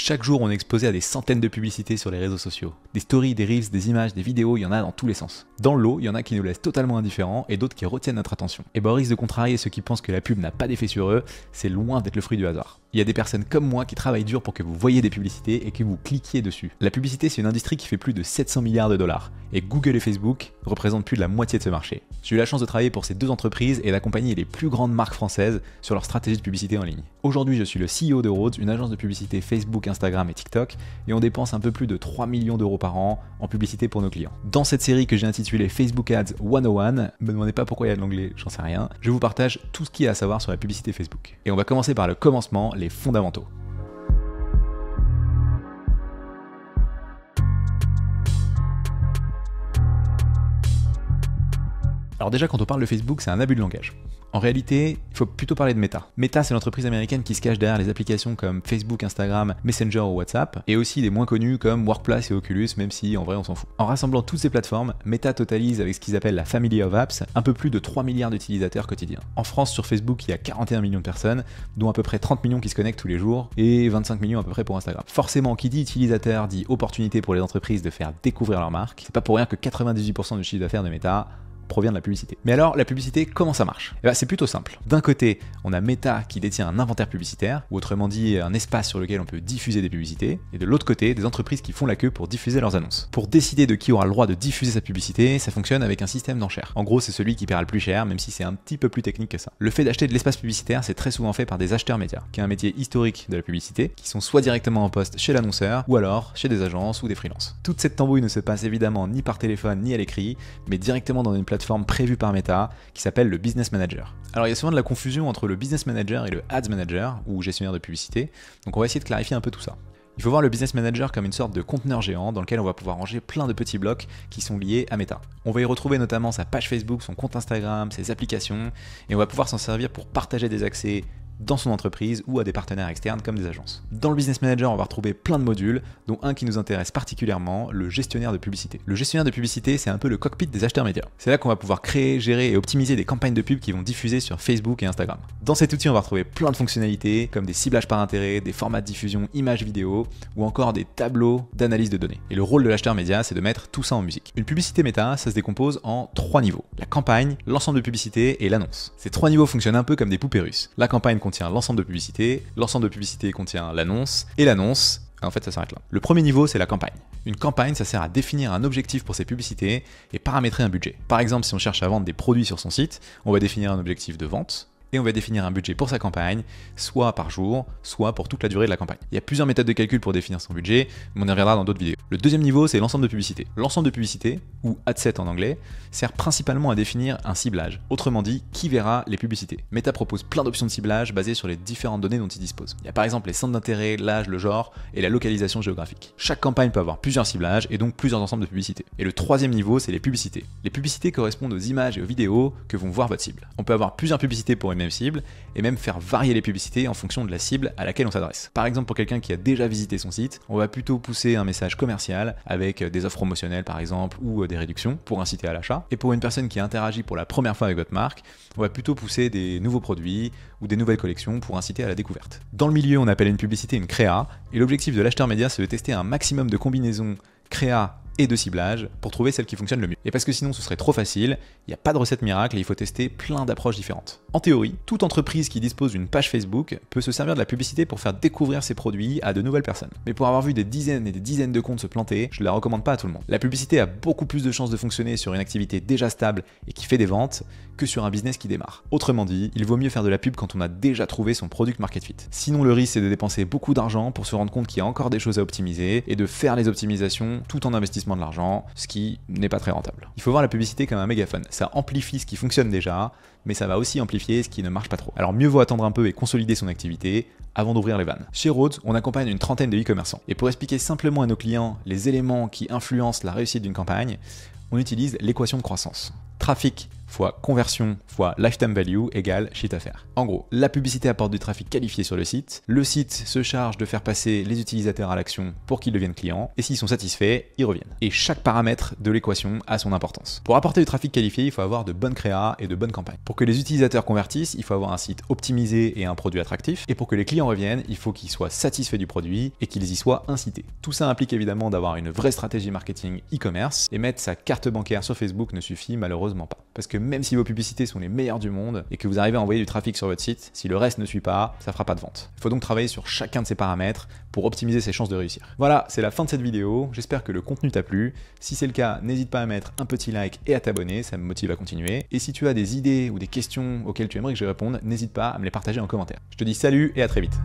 Chaque jour, on est exposé à des centaines de publicités sur les réseaux sociaux. Des stories, des reels, des images, des vidéos, il y en a dans tous les sens. Dans l'eau, il y en a qui nous laissent totalement indifférents et d'autres qui retiennent notre attention. Et bah, au risque de contrarier ceux qui pensent que la pub n'a pas d'effet sur eux, c'est loin d'être le fruit du hasard. Il y a des personnes comme moi qui travaillent dur pour que vous voyez des publicités et que vous cliquiez dessus. La publicité, c'est une industrie qui fait plus de 700 milliards de dollars. Et Google et Facebook, représente plus de la moitié de ce marché. J'ai eu la chance de travailler pour ces deux entreprises et d'accompagner les plus grandes marques françaises sur leur stratégie de publicité en ligne. Aujourd'hui, je suis le CEO de Rhodes, une agence de publicité Facebook, Instagram et TikTok, et on dépense un peu plus de 3 millions d'euros par an en publicité pour nos clients. Dans cette série que j'ai intitulée Facebook Ads 101, me demandez pas pourquoi il y a de l'anglais, j'en sais rien, je vous partage tout ce qu'il y a à savoir sur la publicité Facebook. Et on va commencer par le commencement, les fondamentaux. Alors déjà, quand on parle de Facebook, c'est un abus de langage. En réalité, il faut plutôt parler de Meta. Meta, c'est l'entreprise américaine qui se cache derrière les applications comme Facebook, Instagram, Messenger ou WhatsApp, et aussi des moins connus comme Workplace et Oculus, même si en vrai on s'en fout. En rassemblant toutes ces plateformes, Meta totalise avec ce qu'ils appellent la Family of Apps un peu plus de 3 milliards d'utilisateurs quotidiens. En France, sur Facebook, il y a 41 millions de personnes, dont à peu près 30 millions qui se connectent tous les jours, et 25 millions à peu près pour Instagram. Forcément, qui dit utilisateur dit opportunité pour les entreprises de faire découvrir leur marque. C'est pas pour rien que 98% du chiffre d'affaires de Meta provient de la publicité. Mais alors, la publicité, comment ça marche eh ben, C'est plutôt simple. D'un côté, on a Meta qui détient un inventaire publicitaire, ou autrement dit, un espace sur lequel on peut diffuser des publicités, et de l'autre côté, des entreprises qui font la queue pour diffuser leurs annonces. Pour décider de qui aura le droit de diffuser sa publicité, ça fonctionne avec un système d'enchères. En gros, c'est celui qui paiera le plus cher, même si c'est un petit peu plus technique que ça. Le fait d'acheter de l'espace publicitaire, c'est très souvent fait par des acheteurs médias, qui est un métier historique de la publicité, qui sont soit directement en poste chez l'annonceur, ou alors chez des agences ou des freelances. Toute cette tambouille ne se passe évidemment ni par téléphone ni à l'écrit, mais directement dans une plateforme forme prévue par Meta qui s'appelle le Business Manager. Alors il y a souvent de la confusion entre le Business Manager et le Ads Manager ou gestionnaire de publicité, donc on va essayer de clarifier un peu tout ça. Il faut voir le business manager comme une sorte de conteneur géant dans lequel on va pouvoir ranger plein de petits blocs qui sont liés à Meta. On va y retrouver notamment sa page Facebook, son compte Instagram, ses applications, et on va pouvoir s'en servir pour partager des accès, dans son entreprise ou à des partenaires externes comme des agences. Dans le Business Manager, on va retrouver plein de modules, dont un qui nous intéresse particulièrement, le gestionnaire de publicité. Le gestionnaire de publicité, c'est un peu le cockpit des acheteurs médias. C'est là qu'on va pouvoir créer, gérer et optimiser des campagnes de pub qui vont diffuser sur Facebook et Instagram. Dans cet outil, on va retrouver plein de fonctionnalités comme des ciblages par intérêt, des formats de diffusion images vidéo ou encore des tableaux d'analyse de données. Et le rôle de l'acheteur média, c'est de mettre tout ça en musique. Une publicité méta, ça se décompose en trois niveaux. La campagne, l'ensemble de publicité et l'annonce. Ces trois niveaux fonctionnent un peu comme des poupées russes. La campagne contient l'ensemble de publicités, l'ensemble de publicité contient l'annonce, et l'annonce, en fait ça s'arrête là. Le premier niveau c'est la campagne. Une campagne ça sert à définir un objectif pour ses publicités et paramétrer un budget. Par exemple si on cherche à vendre des produits sur son site, on va définir un objectif de vente, et on va définir un budget pour sa campagne, soit par jour, soit pour toute la durée de la campagne. Il y a plusieurs méthodes de calcul pour définir son budget, mais on y reviendra dans d'autres vidéos. Le deuxième niveau, c'est l'ensemble de publicités. L'ensemble de publicité, ou ad set en anglais, sert principalement à définir un ciblage, autrement dit, qui verra les publicités. Meta propose plein d'options de ciblage basées sur les différentes données dont il dispose. Il y a par exemple les centres d'intérêt, l'âge, le genre et la localisation géographique. Chaque campagne peut avoir plusieurs ciblages et donc plusieurs ensembles de publicités. Et le troisième niveau, c'est les publicités. Les publicités correspondent aux images et aux vidéos que vont voir votre cible. On peut avoir plusieurs publicités pour une même cible, et même faire varier les publicités en fonction de la cible à laquelle on s'adresse. Par exemple, pour quelqu'un qui a déjà visité son site, on va plutôt pousser un message commercial avec euh, des offres promotionnelles par exemple ou euh, des réductions pour inciter à l'achat. Et pour une personne qui interagit pour la première fois avec votre marque, on va plutôt pousser des nouveaux produits ou des nouvelles collections pour inciter à la découverte. Dans le milieu, on appelle une publicité une créa, et l'objectif de l'acheteur média, c'est de tester un maximum de combinaisons créa et de ciblage pour trouver celle qui fonctionne le mieux. Et parce que sinon ce serait trop facile, il n'y a pas de recette miracle et il faut tester plein d'approches différentes. En théorie, toute entreprise qui dispose d'une page Facebook peut se servir de la publicité pour faire découvrir ses produits à de nouvelles personnes. Mais pour avoir vu des dizaines et des dizaines de comptes se planter, je ne la recommande pas à tout le monde. La publicité a beaucoup plus de chances de fonctionner sur une activité déjà stable et qui fait des ventes que sur un business qui démarre. Autrement dit, il vaut mieux faire de la pub quand on a déjà trouvé son produit market fit. Sinon le risque c'est de dépenser beaucoup d'argent pour se rendre compte qu'il y a encore des choses à optimiser et de faire les optimisations tout en investissement de l'argent, ce qui n'est pas très rentable. Il faut voir la publicité comme un mégaphone. Ça amplifie ce qui fonctionne déjà, mais ça va aussi amplifier ce qui ne marche pas trop. Alors mieux vaut attendre un peu et consolider son activité avant d'ouvrir les vannes. Chez Rhodes, on accompagne une trentaine de e-commerçants. Et pour expliquer simplement à nos clients les éléments qui influencent la réussite d'une campagne, on utilise l'équation de croissance. Trafic fois conversion fois lifetime value égale chiffre d'affaires. En gros, la publicité apporte du trafic qualifié sur le site, le site se charge de faire passer les utilisateurs à l'action pour qu'ils deviennent clients, et s'ils sont satisfaits, ils reviennent. Et chaque paramètre de l'équation a son importance. Pour apporter du trafic qualifié, il faut avoir de bonnes créas et de bonnes campagnes. Pour que les utilisateurs convertissent, il faut avoir un site optimisé et un produit attractif, et pour que les clients reviennent, il faut qu'ils soient satisfaits du produit et qu'ils y soient incités. Tout ça implique évidemment d'avoir une vraie stratégie marketing e-commerce, et mettre sa carte bancaire sur Facebook ne suffit malheureusement pas. Parce que même si vos publicités sont les meilleures du monde et que vous arrivez à envoyer du trafic sur votre site, si le reste ne suit pas, ça fera pas de vente. Il faut donc travailler sur chacun de ces paramètres pour optimiser ses chances de réussir. Voilà, c'est la fin de cette vidéo. J'espère que le contenu t'a plu. Si c'est le cas, n'hésite pas à mettre un petit like et à t'abonner, ça me motive à continuer. Et si tu as des idées ou des questions auxquelles tu aimerais que je réponde, n'hésite pas à me les partager en commentaire. Je te dis salut et à très vite.